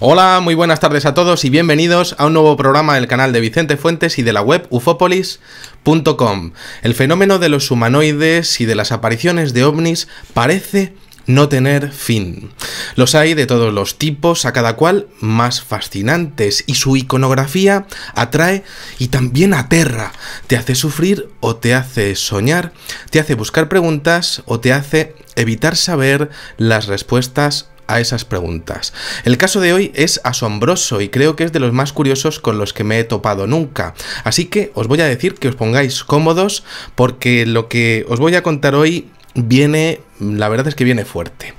Hola, muy buenas tardes a todos y bienvenidos a un nuevo programa del canal de Vicente Fuentes y de la web ufopolis.com. El fenómeno de los humanoides y de las apariciones de ovnis parece no tener fin. Los hay de todos los tipos, a cada cual más fascinantes, y su iconografía atrae y también aterra, te hace sufrir o te hace soñar, te hace buscar preguntas o te hace evitar saber las respuestas a esas preguntas. El caso de hoy es asombroso y creo que es de los más curiosos con los que me he topado nunca. Así que os voy a decir que os pongáis cómodos porque lo que os voy a contar hoy viene, la verdad es que viene fuerte.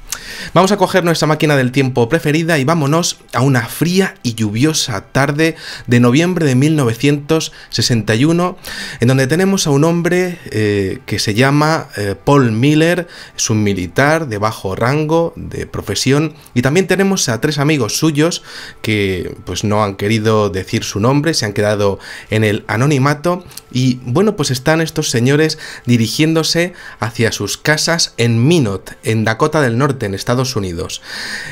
Vamos a coger nuestra máquina del tiempo preferida y vámonos a una fría y lluviosa tarde de noviembre de 1961, en donde tenemos a un hombre eh, que se llama eh, Paul Miller, es un militar de bajo rango, de profesión, y también tenemos a tres amigos suyos que pues no han querido decir su nombre, se han quedado en el anonimato, y bueno, pues están estos señores dirigiéndose hacia sus casas en Minot, en Dakota del Norte, en Estados Unidos.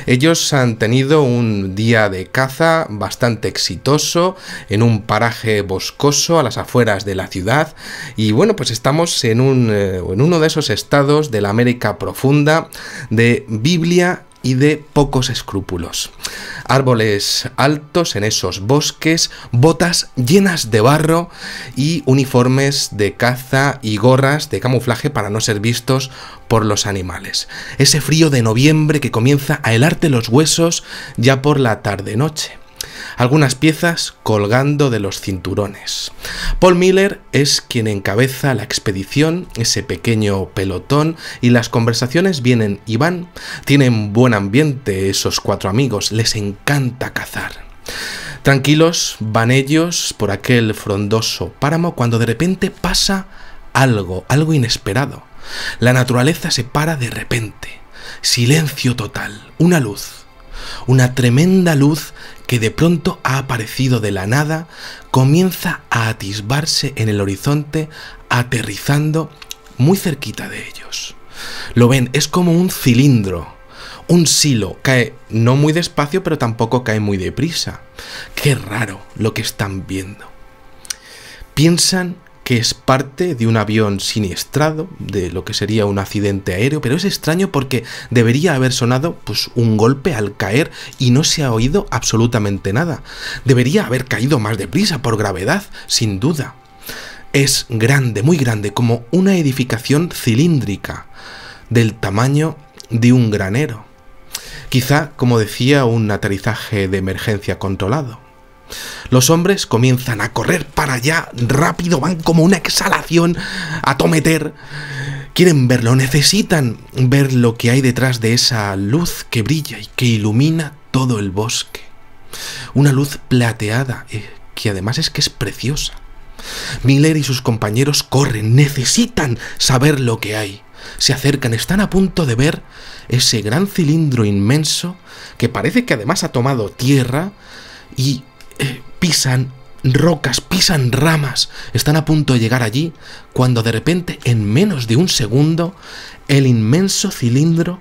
Ellos han tenido un día de caza bastante exitoso en un paraje boscoso a las afueras de la ciudad y bueno, pues estamos en, un, eh, en uno de esos estados de la América profunda de Biblia y de pocos escrúpulos. Árboles altos en esos bosques, botas llenas de barro y uniformes de caza y gorras de camuflaje para no ser vistos por los animales. Ese frío de noviembre que comienza a helarte los huesos ya por la tarde-noche algunas piezas colgando de los cinturones. Paul Miller es quien encabeza la expedición, ese pequeño pelotón, y las conversaciones vienen y van. Tienen buen ambiente esos cuatro amigos, les encanta cazar. Tranquilos van ellos por aquel frondoso páramo cuando de repente pasa algo, algo inesperado. La naturaleza se para de repente. Silencio total, una luz, una tremenda luz que de pronto ha aparecido de la nada, comienza a atisbarse en el horizonte, aterrizando muy cerquita de ellos. Lo ven, es como un cilindro, un silo, cae no muy despacio, pero tampoco cae muy deprisa. Qué raro lo que están viendo. Piensan que es parte de un avión siniestrado, de lo que sería un accidente aéreo, pero es extraño porque debería haber sonado pues, un golpe al caer y no se ha oído absolutamente nada. Debería haber caído más deprisa por gravedad, sin duda. Es grande, muy grande, como una edificación cilíndrica, del tamaño de un granero. Quizá, como decía, un aterrizaje de emergencia controlado. Los hombres comienzan a correr para allá rápido, van como una exhalación a tometer. Quieren verlo, necesitan ver lo que hay detrás de esa luz que brilla y que ilumina todo el bosque. Una luz plateada, eh, que además es que es preciosa. Miller y sus compañeros corren, necesitan saber lo que hay. Se acercan, están a punto de ver ese gran cilindro inmenso que parece que además ha tomado tierra y eh, pisan rocas, pisan ramas, están a punto de llegar allí, cuando de repente, en menos de un segundo, el inmenso cilindro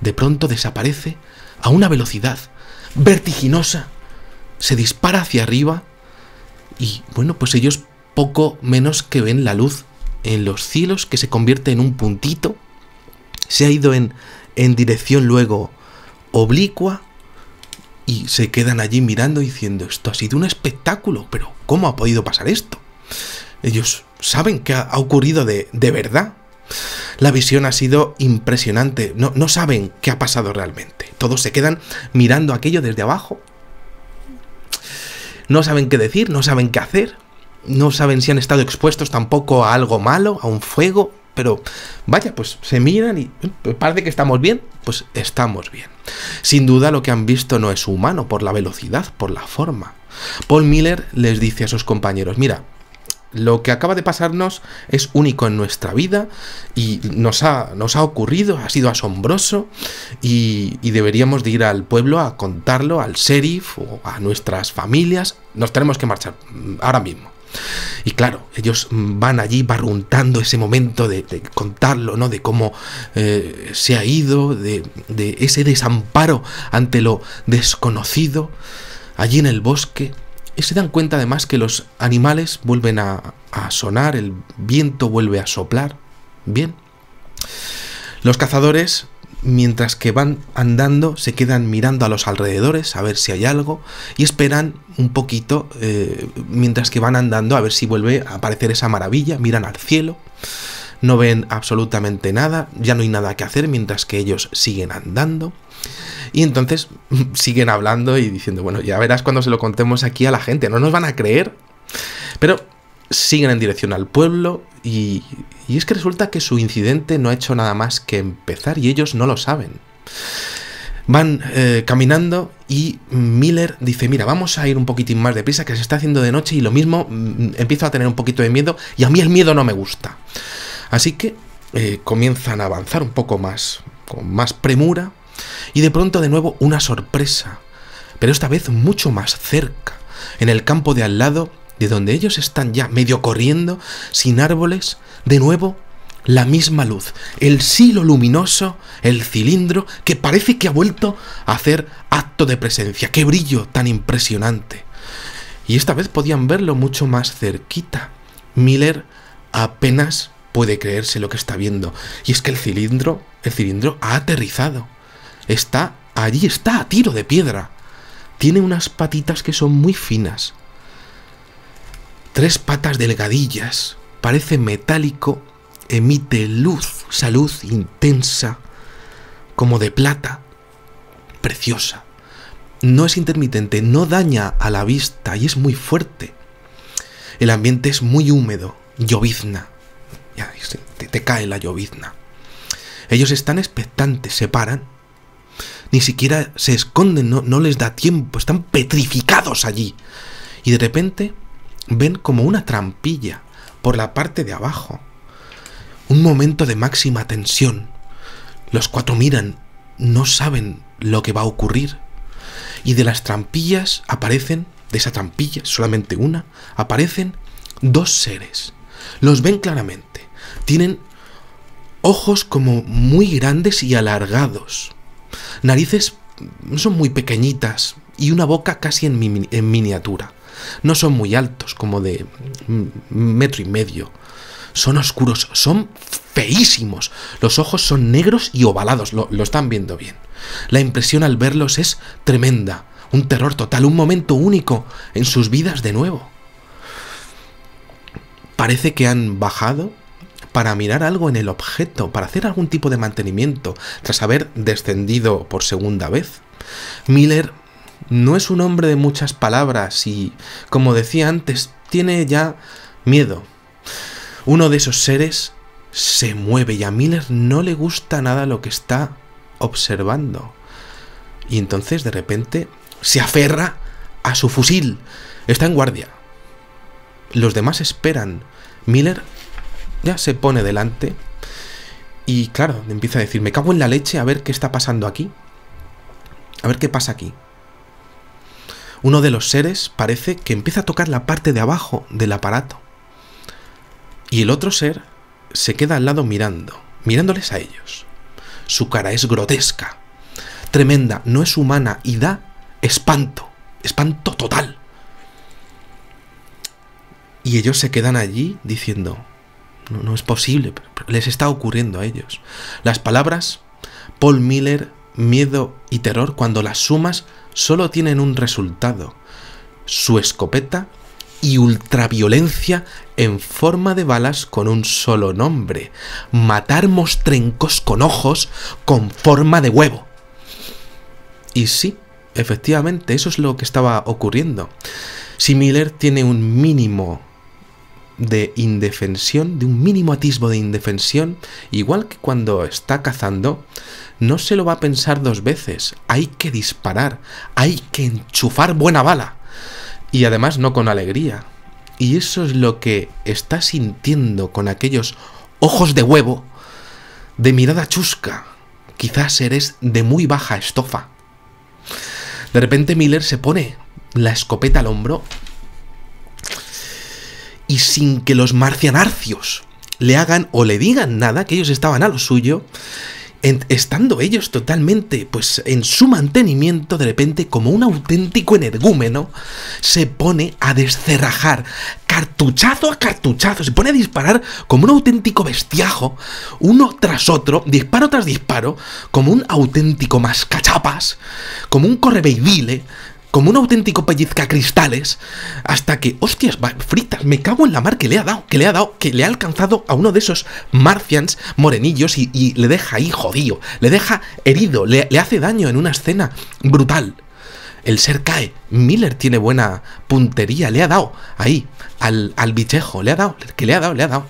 de pronto desaparece a una velocidad vertiginosa, se dispara hacia arriba y bueno, pues ellos poco menos que ven la luz en los cielos que se convierte en un puntito, se ha ido en dirección luego oblicua y se quedan allí mirando diciendo, esto ha sido un espectáculo, pero ¿cómo ha podido pasar esto? Ellos saben que ha ocurrido de, verdad. La visión ha sido impresionante, no, no saben qué ha pasado realmente. Todos se quedan mirando aquello desde abajo. No saben qué decir, no saben qué hacer, no saben si han estado expuestos tampoco a algo malo, a un fuego, pero vaya, pues se miran y eh, pues, parece que estamos bien, pues estamos bien. Sin duda lo que han visto no es humano por la velocidad, por la forma. Paul Miller les dice a sus compañeros, mira, lo que acaba de pasarnos es único en nuestra vida y nos ha, nos ha ocurrido, ha sido asombroso y, y deberíamos de ir al pueblo a contarlo al sheriff o a nuestras familias. Nos tenemos que marchar mm, ahora mismo. Y claro, ellos van allí barruntando ese momento de, contarlo, ¿no? De cómo eh, se ha ido, de, ese desamparo ante lo desconocido allí en el bosque. Y se dan cuenta además que los animales vuelven a sonar, el viento vuelve a soplar. Bien. Los cazadores mientras que van andando se quedan mirando a los alrededores a ver si hay algo y esperan un poquito eh, mientras que van andando a ver si vuelve a aparecer esa maravilla, miran al cielo, no ven absolutamente nada, ya no hay nada que hacer mientras que ellos siguen andando. Y entonces siguen hablando y diciendo, bueno, ya verás cuando se lo contemos aquí a la gente, no nos van a creer. Pero siguen en dirección al pueblo y, y es que resulta que su incidente no ha hecho nada más que empezar y ellos no lo saben. Van eh, caminando y Miller dice, mira, vamos a ir un poquitín más deprisa, que se está haciendo de noche y lo mismo mm, empiezo a tener un poquito de miedo y a mí el miedo no me gusta. Así que eh, comienzan a avanzar un poco más, con más premura y de pronto de nuevo una sorpresa, pero esta vez mucho más cerca, en el campo de al lado de donde ellos están ya medio corriendo, sin árboles, de nuevo la misma luz, el silo luminoso, el cilindro que parece que ha vuelto a hacer acto de presencia. ¡Qué brillo tan impresionante! Y esta vez podían verlo mucho más cerquita. Miller apenas puede creerse lo que está viendo. Y es que el cilindro, el cilindro ha aterrizado. Está allí, está a tiro de piedra. Tiene unas patitas que son muy finas. Tres patas delgadillas, parece metálico, emite luz, esa luz intensa, como de plata, preciosa. No es intermitente, no daña a la vista y es muy fuerte. El ambiente es muy húmedo, llovizna. Ya, te, cae la llovizna. Ellos están expectantes, se paran. Ni siquiera se esconden, no les da tiempo, están petrificados allí. Y de repente ven como una trampilla, por la parte de abajo. Un momento de máxima tensión. Los cuatro miran, no saben lo que va a ocurrir. Y de las trampillas aparecen, de esa trampilla, solamente una, aparecen dos seres. Los ven claramente. Tienen ojos como muy grandes y alargados. Narices son muy pequeñitas y una boca casi en, en miniatura. No son muy altos, como de mm, metro y medio. Son oscuros, son feísimos. Los ojos son negros y ovalados, lo, lo están viendo bien. La impresión al verlos es tremenda. Un terror total, un momento único en sus vidas de nuevo. Parece que han bajado para mirar algo en el objeto, para hacer algún tipo de mantenimiento, tras haber descendido por segunda vez. Miller no es un hombre de muchas palabras y, como decía antes, tiene ya miedo. Uno de esos seres se mueve y a Miller no le gusta nada lo que está observando. Y entonces de repente se aferra a su fusil. Está en guardia. Los demás esperan. Miller ya se pone delante y claro, empieza a decir, me cago en la leche a ver qué está pasando aquí. A ver qué pasa aquí. Uno de los seres parece que empieza a tocar la parte de abajo del aparato. Y el otro ser se queda al lado mirando, mirándoles a ellos. Su cara es grotesca, tremenda, no es humana y da espanto, espanto total. Y ellos se quedan allí diciendo, no, es posible, les está ocurriendo a ellos. Las palabras, Paul Miller miedo y terror cuando las sumas solo tienen un resultado, su escopeta y ultraviolencia en forma de balas con un solo nombre, matar mostrencos con ojos con forma de huevo. Y sí, efectivamente, eso es lo que estaba ocurriendo. Si Miller tiene un mínimo de indefensión, de un mínimo atisbo de indefensión, igual que cuando está cazando, no se lo va a pensar dos veces. Hay que disparar, hay que enchufar buena bala. Y además no con alegría. Y eso es lo que está sintiendo con aquellos ojos de huevo, de mirada chusca. Quizás eres de muy baja estofa. De repente Miller se pone la escopeta al hombro y sin que los marcianarcios le hagan o le digan nada, que ellos estaban a lo suyo, estando ellos totalmente pues en su mantenimiento, de repente como un auténtico energúmeno, se pone a descerrajar cartuchazo a cartuchazo, se pone a disparar como un auténtico bestiajo, uno tras otro, disparo tras disparo, como un auténtico mascachapas, como un correbeidile como un auténtico pellizca cristales hasta que, hostias, fritas, me cago en la mar que le ha dado, que le ha dado, que le ha alcanzado a uno de esos marcians morenillos y, le deja ahí jodido, le deja herido, le, hace daño en una escena brutal. El ser cae, Miller tiene buena puntería, le ha dado ahí al, bichejo, le ha dado, que le ha dado, le ha dado.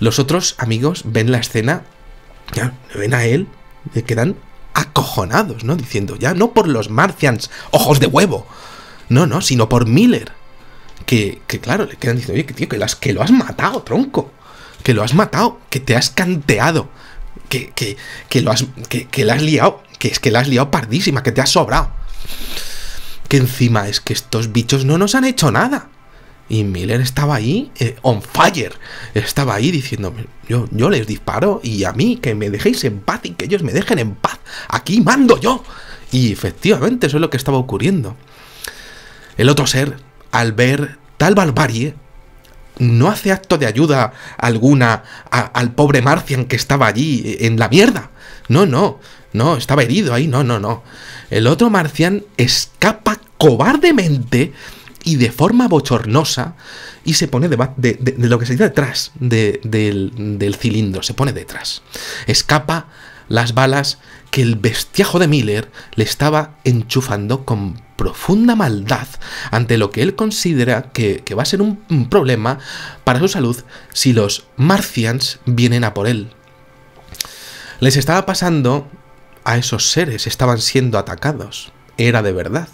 Los otros amigos ven la escena, ya, ven a él, le quedan acojonados, ¿no? Diciendo ya no por los Martians, ojos de huevo, no, no, sino por Miller. Que, claro, le quedan diciendo, oye, que tío, que, las, que lo has matado, tronco, que lo has matado, que te has canteado, que, que, lo has, que, has liado, que es que le has liado pardísima, que te has sobrado. Que encima es que estos bichos no nos han hecho nada. Y Miller estaba ahí, eh, on fire. Estaba ahí diciéndome, yo, yo les disparo y a mí que me dejéis en paz y que ellos me dejen en paz. Aquí mando yo. Y efectivamente eso es lo que estaba ocurriendo. El otro ser, al ver tal barbarie, no hace acto de ayuda alguna al pobre Marcian que estaba allí eh, en la mierda. No, no, no, estaba herido ahí, no, no, no. El otro Marcian escapa cobardemente y de forma bochornosa y se pone de, de, lo que se dice detrás del, cilindro, se pone detrás. Escapa las balas que el bestiajo de Miller le estaba enchufando con profunda maldad ante lo que él considera que, va a ser un, problema para su salud si los marcians vienen a por él. Les estaba pasando a esos seres, estaban siendo atacados. Era de verdad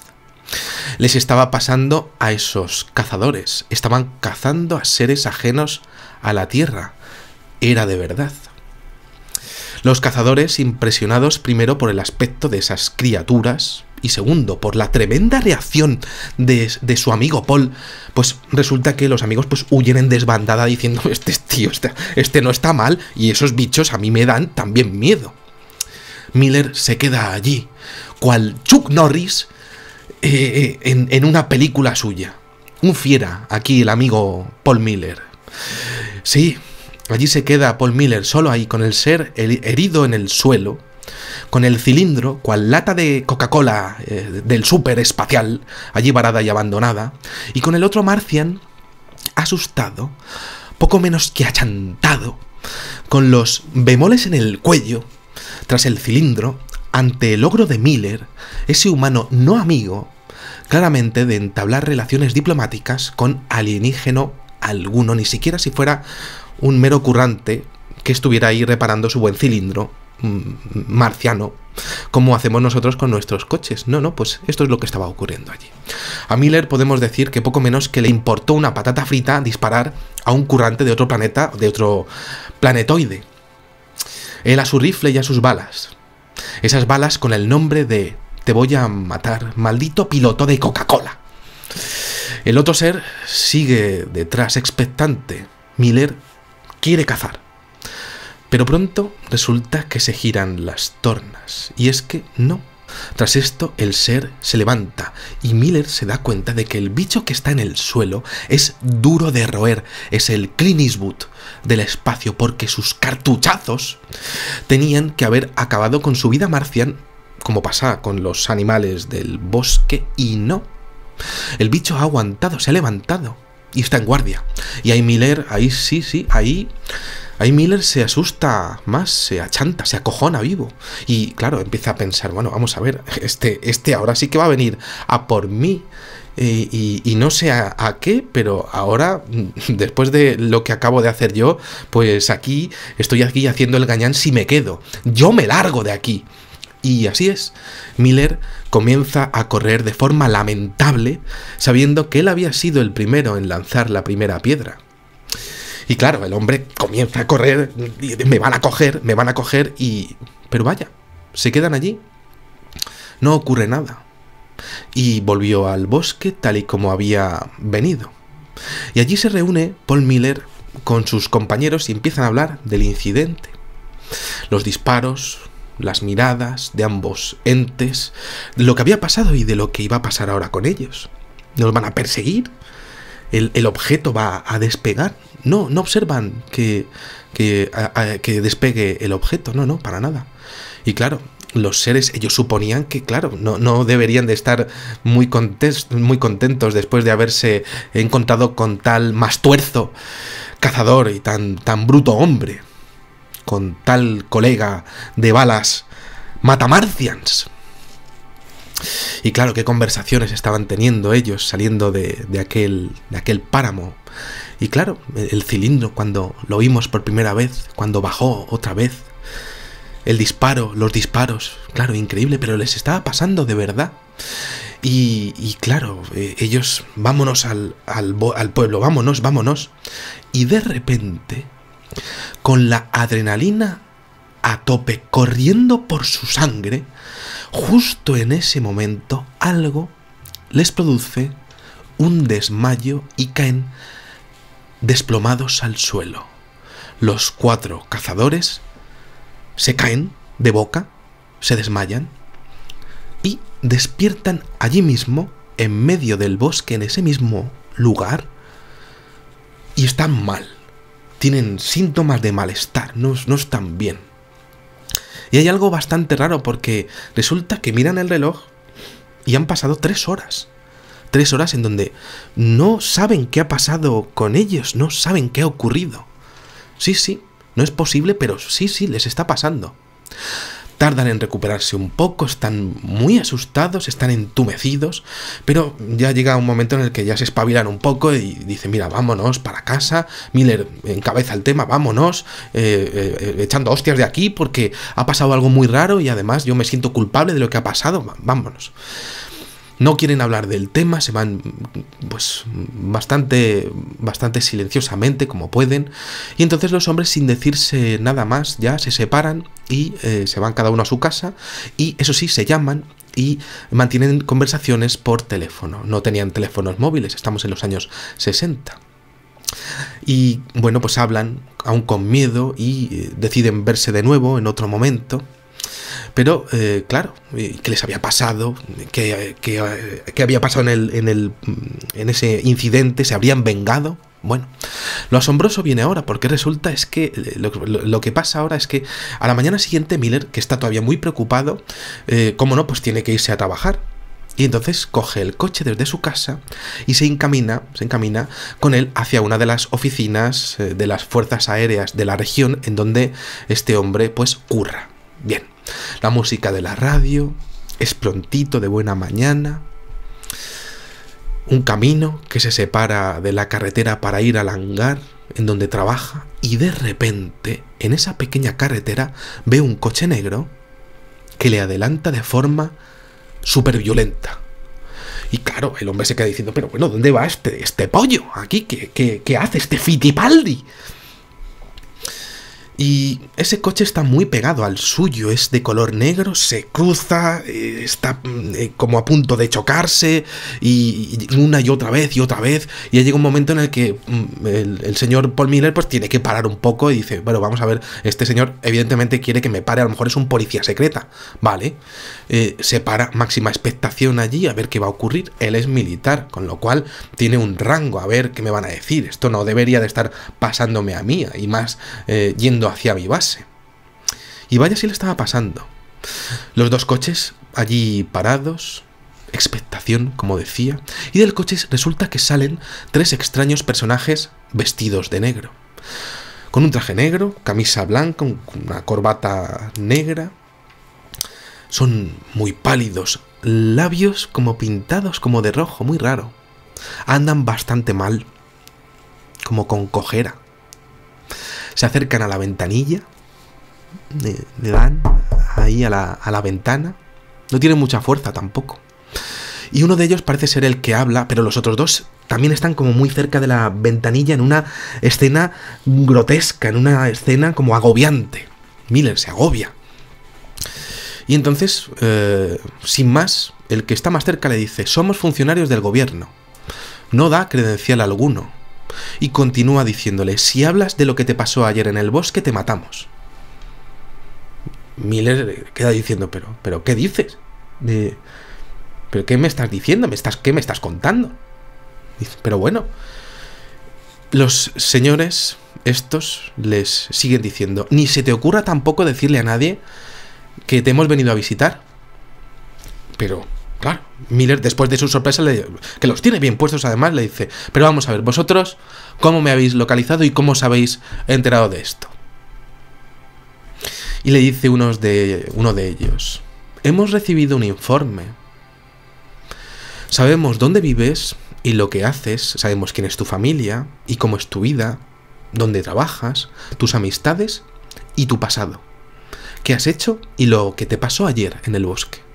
les estaba pasando a esos cazadores. Estaban cazando a seres ajenos a la Tierra. Era de verdad. Los cazadores, impresionados primero por el aspecto de esas criaturas y segundo por la tremenda reacción de, su amigo Paul, pues resulta que los amigos pues huyen en desbandada diciendo este tío, este, este no está mal y esos bichos a mí me dan también miedo. Miller se queda allí, cual Chuck Norris, eh, en, una película suya. Un fiera, aquí el amigo Paul Miller. Sí, allí se queda Paul Miller solo ahí con el ser herido en el suelo, con el cilindro, cual lata de Coca-Cola eh, del súper espacial, allí varada y abandonada, y con el otro marcian... asustado, poco menos que achantado, con los bemoles en el cuello, tras el cilindro, ante el ogro de Miller, ese humano no amigo, claramente de entablar relaciones diplomáticas con alienígeno alguno, ni siquiera si fuera un mero currante que estuviera ahí reparando su buen cilindro mm, marciano, como hacemos nosotros con nuestros coches. No, no, pues esto es lo que estaba ocurriendo allí. A Miller podemos decir que poco menos que le importó una patata frita disparar a un currante de otro planeta, de otro planetoide. Él a su rifle y a sus balas. Esas balas con el nombre de te voy a matar, maldito piloto de Coca-Cola. El otro ser sigue detrás, expectante. Miller quiere cazar. Pero pronto resulta que se giran las tornas. Y es que no. Tras esto, el ser se levanta y Miller se da cuenta de que el bicho que está en el suelo es duro de roer, es el Clint del espacio, porque sus cartuchazos tenían que haber acabado con su vida marciana como pasa con los animales del bosque, y no. El bicho ha aguantado, se ha levantado y está en guardia. Y ahí Miller, ahí sí, sí, ahí... Ahí Miller se asusta más, se achanta, se acojona vivo. Y claro, empieza a pensar, bueno, vamos a ver, este, este ahora sí que va a venir a por mí. Eh, y, no sé a, a, qué, pero ahora, después de lo que acabo de hacer yo, pues aquí estoy aquí haciendo el gañán si me quedo. Yo me largo de aquí. Y así es, Miller comienza a correr de forma lamentable, sabiendo que él había sido el primero en lanzar la primera piedra. Y claro, el hombre comienza a correr, me van a coger, me van a coger y... Pero vaya, se quedan allí. No ocurre nada. Y volvió al bosque tal y como había venido. Y allí se reúne Paul Miller con sus compañeros y empiezan a hablar del incidente. Los disparos, las miradas de ambos entes, de lo que había pasado y de lo que iba a pasar ahora con ellos. Nos van a perseguir, el, objeto va a despegar. No, no observan que, que, que despegue el objeto, no, no, para nada. Y claro, los seres, ellos suponían que, claro, no, no deberían de estar muy, muy contentos después de haberse encontrado con tal mastuerzo cazador y tan, tan bruto hombre con tal colega de balas Matamarcians. Y claro, qué conversaciones estaban teniendo ellos saliendo de, aquel, aquel páramo. Y claro, el cilindro cuando lo vimos por primera vez, cuando bajó otra vez, el disparo, los disparos, claro, increíble, pero les estaba pasando de verdad. Y, claro, eh, ellos, vámonos al, al pueblo, vámonos, vámonos. Y de repente, con la adrenalina a tope, corriendo por su sangre, justo en ese momento algo les produce un desmayo y caen desplomados al suelo. Los cuatro cazadores se caen de boca, se desmayan y despiertan allí mismo, en medio del bosque, en ese mismo lugar, y están mal tienen síntomas de malestar, no, no están bien. Y hay algo bastante raro porque resulta que miran el reloj y han pasado tres horas. Tres horas en donde no saben qué ha pasado con ellos, no saben qué ha ocurrido. Sí, sí, no es posible, pero sí, sí, les está pasando tardan en recuperarse un poco, están muy asustados, están entumecidos, pero ya llega un momento en el que ya se espabilan un poco y dicen, mira, vámonos para casa, Miller encabeza el tema, vámonos, eh, eh, echando hostias de aquí porque ha pasado algo muy raro y además yo me siento culpable de lo que ha pasado, vámonos no quieren hablar del tema, se van pues bastante bastante silenciosamente como pueden y entonces los hombres sin decirse nada más ya se separan y eh, se van cada uno a su casa y eso sí se llaman y mantienen conversaciones por teléfono. No tenían teléfonos móviles, estamos en los años 60. Y bueno, pues hablan aún con miedo y eh, deciden verse de nuevo en otro momento pero, eh, claro, ¿qué les había pasado? ¿Qué, había pasado mm, en, ese incidente? ¿Se habrían vengado? Bueno, lo asombroso viene ahora, porque resulta es que eh, lo, que pasa ahora es que a la mañana siguiente Miller, que está todavía muy preocupado, eh, como no, pues tiene que irse a trabajar. Y entonces coge el coche desde su casa y se encamina, se encamina con él hacia una de las oficinas de las fuerzas aéreas de la región en donde este hombre pues curra. Bien. La música de la radio es prontito de buena mañana. Un camino que se separa de la carretera para ir al hangar en donde trabaja y de repente en esa pequeña carretera ve un coche negro que le adelanta de forma súper violenta. Y claro, el hombre se queda diciendo, pero bueno, ¿dónde va este, este pollo? Aquí, ¿qué, qué hace este fitipaldi? Y ese coche está muy pegado al suyo, es de color negro, se cruza, eh, está mm, eh, como a punto de chocarse, y, una y otra vez y otra vez. Y llega un momento en el que mm, el, señor Paul Miller pues tiene que parar un poco y dice, bueno, vamos a ver, este señor evidentemente quiere que me pare, a lo mejor es un policía secreta, ¿vale? Eh, se para, máxima expectación allí, a ver qué va a ocurrir. Él es militar, con lo cual tiene un rango, a ver qué me van a decir. Esto no debería de estar pasándome a mí, y más yendo hacia mi base. Y vaya si le estaba pasando. Los dos coches allí parados, expectación, como decía, y del coche resulta que salen tres extraños personajes vestidos de negro. Con un traje negro, camisa blanca, una corbata negra. Son muy pálidos, labios como pintados como de rojo, muy raro. Andan bastante mal, como con cojera se acercan a la ventanilla, le, dan ahí a la, ventana. No tienen mucha fuerza tampoco. Y uno de ellos parece ser el que habla, pero los otros dos también están como muy cerca de la ventanilla en una escena grotesca, en una escena como agobiante. Miller se agobia. Y entonces, eh, sin más, el que está más cerca le dice, somos funcionarios del gobierno. No da credencial alguno y continúa diciéndole, si hablas de lo que te pasó ayer en el bosque, te matamos. Miller eh, queda diciendo, pero, pero, ¿qué dices? De, ¿Pero qué me estás diciendo? ¿Me estás, ¿Qué me estás contando? pero bueno, los señores estos les siguen diciendo, ni se te ocurra tampoco decirle a nadie que te hemos venido a visitar. Pero, Claro, Miller después de su sorpresa, que los tiene bien puestos además, le dice, pero vamos a ver, vosotros, ¿cómo me habéis localizado y cómo os habéis enterado de esto? Y le dice de, uno de ellos, hemos recibido un informe. Sabemos dónde vives y lo que haces, sabemos quién es tu familia y cómo es tu vida, dónde trabajas, tus amistades y tu pasado, qué has hecho y lo que te pasó ayer en el bosque.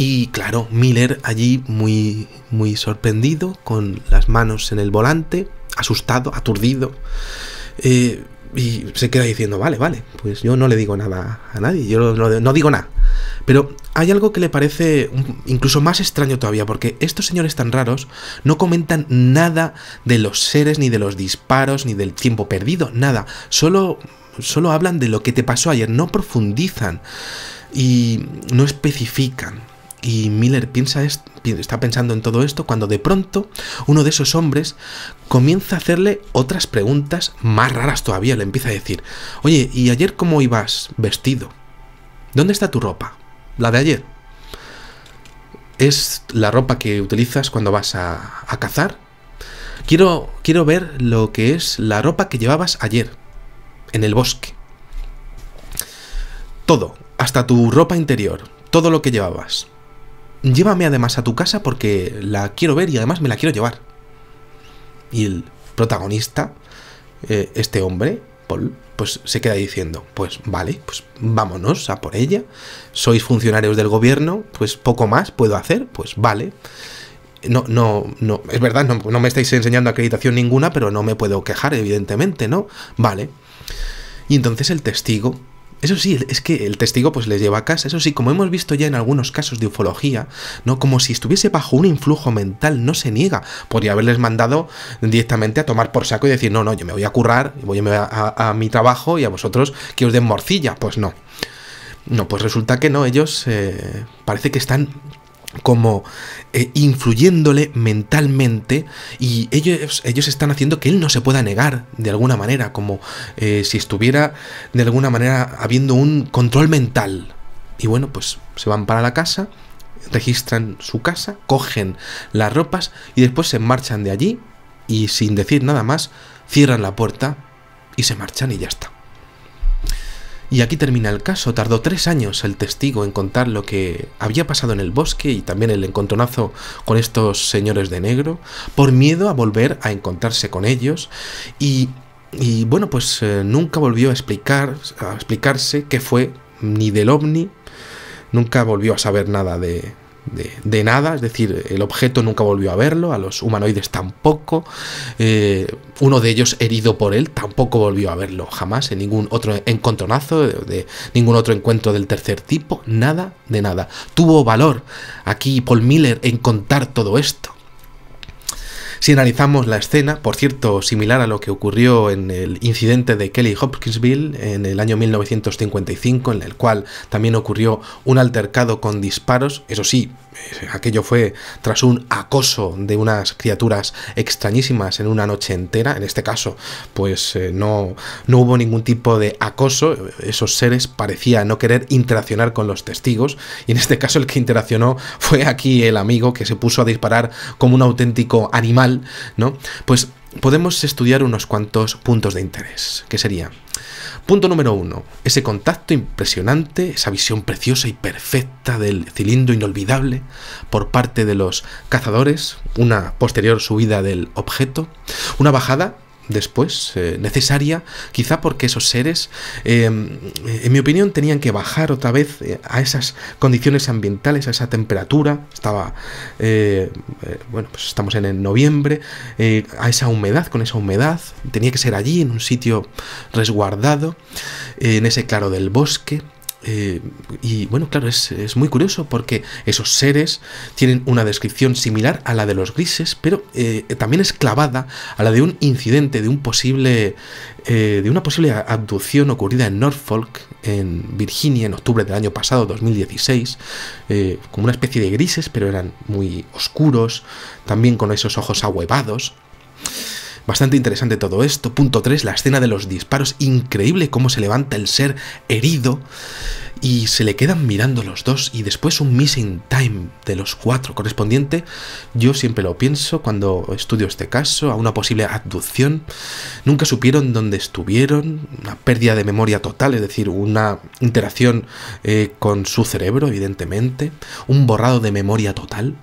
Y claro, Miller allí muy, muy sorprendido, con las manos en el volante, asustado, aturdido. Eh, y se queda diciendo, vale, vale, pues yo no le digo nada a nadie, yo no, no digo nada. Pero hay algo que le parece incluso más extraño todavía, porque estos señores tan raros no comentan nada de los seres, ni de los disparos, ni del tiempo perdido, nada. Solo, solo hablan de lo que te pasó ayer, no profundizan y no especifican. Y Miller piensa está pensando en todo esto cuando de pronto uno de esos hombres comienza a hacerle otras preguntas más raras todavía. Le empieza a decir, oye, ¿y ayer cómo ibas vestido? ¿Dónde está tu ropa? La de ayer. ¿Es la ropa que utilizas cuando vas a, cazar? Quiero, quiero ver lo que es la ropa que llevabas ayer en el bosque. Todo, hasta tu ropa interior, todo lo que llevabas llévame además a tu casa porque la quiero ver y además me la quiero llevar. Y el protagonista, eh, este hombre, Paul, pues se queda diciendo, pues vale, pues vámonos a por ella. Sois funcionarios del gobierno, pues poco más puedo hacer, pues vale. No, no, no, es verdad, no me estáis enseñando acreditación ninguna, pero no me puedo quejar, evidentemente, ¿no? Vale. Y entonces el testigo eso sí, es que el testigo pues les lleva a casa, eso sí, como hemos visto ya en algunos casos de ufología, ¿no? Como si estuviese bajo un influjo mental, no se niega. Podría haberles mandado directamente a tomar por saco y decir, no, no, yo me voy a currar, voy a, mi trabajo y a vosotros que os den morcilla. Pues no. No, pues resulta que no, ellos eh, parece que están como eh, influyéndole mentalmente y ellos, ellos están haciendo que él no se pueda negar de alguna manera, como eh, si estuviera de alguna manera habiendo un control mental. Y bueno, pues se van para la casa, registran su casa, cogen las ropas y después se marchan de allí y sin decir nada más, cierran la puerta y se marchan y ya está. Y aquí termina el caso. Tardó tres años el testigo en contar lo que había pasado en el bosque y también el encontronazo con estos señores de negro, por miedo a volver a encontrarse con ellos. Y, bueno, pues eh, nunca volvió a, explicar, a explicarse qué fue ni del ovni, nunca volvió a saber nada de, de, nada, es decir, el objeto nunca volvió a verlo, a los humanoides tampoco, eh, uno de ellos herido por él tampoco volvió a verlo jamás, en ningún otro encontronazo, de, ningún otro encuentro del tercer tipo, nada de nada. Tuvo valor aquí Paul Miller en contar todo esto. Si analizamos la escena, por cierto, similar a lo que ocurrió en el incidente de Kelly Hopkinsville en el año 1955, en el cual también ocurrió un altercado con disparos, eso sí, eh, aquello fue tras un acoso de unas criaturas extrañísimas en una noche entera, en este caso, pues eh, no, no hubo ningún tipo de acoso, esos seres parecían no querer interaccionar con los testigos, y en este caso el que interaccionó fue aquí el amigo que se puso a disparar como un auténtico animal ¿no? Pues podemos estudiar unos cuantos puntos de interés, que sería Punto número uno, ese contacto impresionante, esa visión preciosa y perfecta del cilindro inolvidable por parte de los cazadores, una posterior subida del objeto, una bajada después, eh, necesaria, quizá porque esos seres, em, en mi opinión, tenían que bajar otra vez eh, a esas condiciones ambientales, a esa temperatura, estaba, eh, bueno, pues estamos en noviembre, a esa humedad, con esa humedad, tenía que ser allí, en un sitio resguardado, en ese claro del bosque, eh, y bueno, claro, es, es, muy curioso porque esos seres tienen una descripción similar a la de los grises, pero eh, también es clavada a la de un incidente, de un posible. Eh, de una posible abducción ocurrida en Norfolk, en Virginia, en octubre del año pasado, 2016, como una especie de grises, pero eran muy oscuros, también con esos ojos ahuevados. Bastante interesante todo esto. Punto 3, la escena de los disparos. Increíble cómo se levanta el ser herido y se le quedan mirando los dos y después un missing time de los cuatro correspondiente. Yo siempre lo pienso cuando estudio este caso, a una posible abducción. Nunca supieron dónde estuvieron, una pérdida de memoria total, es decir, una interacción eh, con su cerebro, evidentemente, un borrado de memoria total.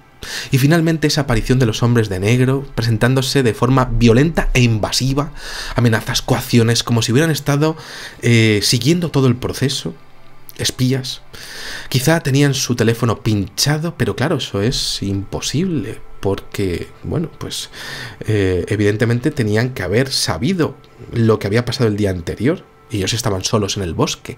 Y finalmente esa aparición de los hombres de negro, presentándose de forma violenta e invasiva, amenazas, coacciones, como si hubieran estado eh, siguiendo todo el proceso, espías. Quizá tenían su teléfono pinchado, pero claro, eso es imposible, porque, bueno, pues eh, evidentemente tenían que haber sabido lo que había pasado el día anterior. Ellos estaban solos en el bosque,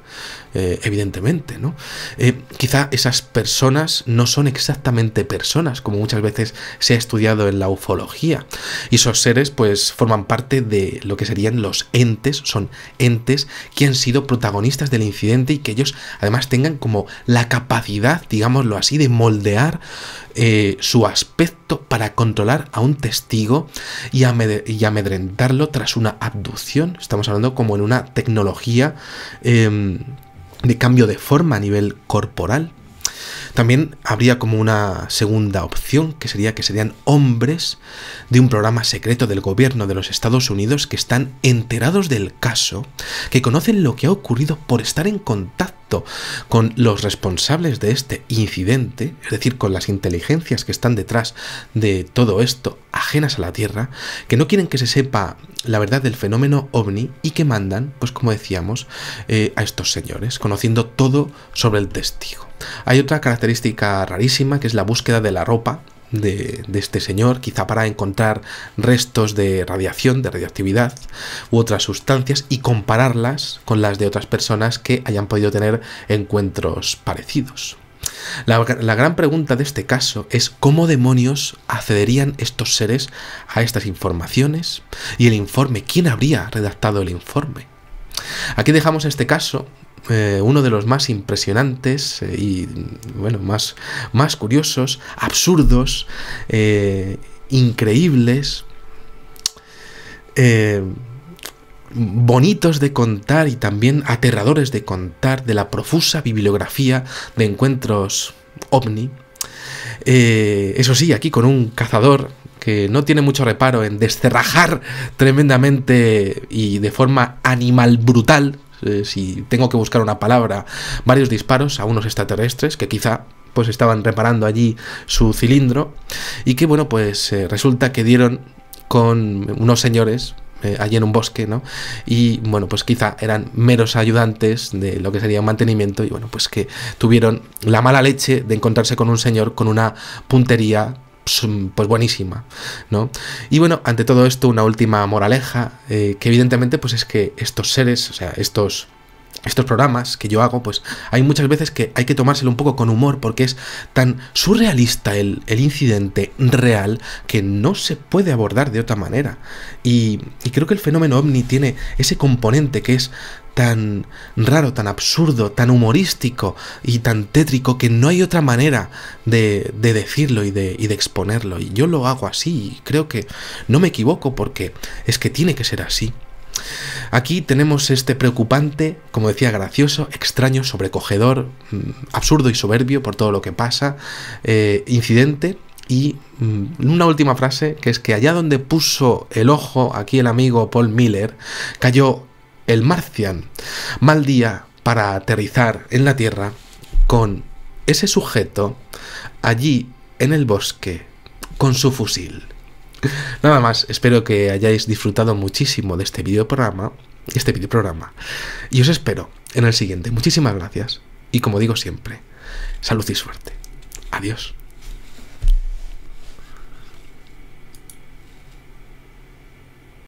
eh, evidentemente, ¿no? Eh, quizá esas personas no son exactamente personas, como muchas veces se ha estudiado en la ufología. Y esos seres, pues, forman parte de lo que serían los entes, son entes que han sido protagonistas del incidente y que ellos además tengan como la capacidad, digámoslo así, de moldear eh, su aspecto para controlar a un testigo y, y, amedrentarlo tras una abducción. Estamos hablando como en una tecnología em, de cambio de forma a nivel corporal. También habría como una segunda opción, que sería que serían hombres de un programa secreto del gobierno de los Estados Unidos que están enterados del caso, que conocen lo que ha ocurrido por estar en contacto con los responsables de este incidente, es decir, con las inteligencias que están detrás de todo esto, ajenas a la Tierra, que no quieren que se sepa la verdad del fenómeno ovni y que mandan, pues como decíamos, eh, a estos señores, conociendo todo sobre el testigo. Hay otra característica rarísima que es la búsqueda de la ropa de, este señor, quizá para encontrar restos de radiación, de radioactividad u otras sustancias y compararlas con las de otras personas que hayan podido tener encuentros parecidos. La, la gran pregunta de este caso es cómo demonios accederían estos seres a estas informaciones y el informe, quién habría redactado el informe. Aquí dejamos este caso eh, uno de los más impresionantes eh, y bueno, más, más curiosos, absurdos, eh, increíbles, bonitos de contar y también aterradores de contar de la profusa bibliografía de encuentros ovni. eso sí, aquí con un cazador que no tiene mucho reparo en descerrajar tremendamente y de forma animal brutal eh, si tengo que buscar una palabra, varios disparos a unos extraterrestres que quizá pues estaban reparando allí su cilindro y que bueno pues eh, resulta que dieron con unos señores eh, allí en un bosque, ¿no? Y bueno, pues quizá eran meros ayudantes de lo que sería un mantenimiento y bueno, pues que tuvieron la mala leche de encontrarse con un señor con una puntería pues, mm, pues buenísima, ¿no? Y bueno, ante todo esto, una última moraleja, eh, que evidentemente pues es que estos seres, o sea, estos estos programas que yo hago, pues hay muchas veces que hay que tomárselo un poco con humor porque es tan surrealista el, incidente real que no se puede abordar de otra manera. Y, y creo que el fenómeno ovni tiene ese componente que es tan raro, tan absurdo, tan humorístico y tan tétrico que no hay otra manera de, decirlo y de, exponerlo. Y yo lo hago así y creo que no me equivoco porque es que tiene que ser así. Aquí tenemos este preocupante, como decía, gracioso, extraño, sobrecogedor, mm, absurdo y soberbio por todo lo que pasa, eh, incidente y mm, una última frase, que es que allá donde puso el ojo aquí el amigo Paul Miller, cayó el Marcian. Mal día para aterrizar en la Tierra con ese sujeto allí en el bosque con su fusil. Nada más, espero que hayáis disfrutado muchísimo de este videoprograma, este Y os espero en el siguiente. Muchísimas gracias y como digo siempre, salud y suerte. Adiós.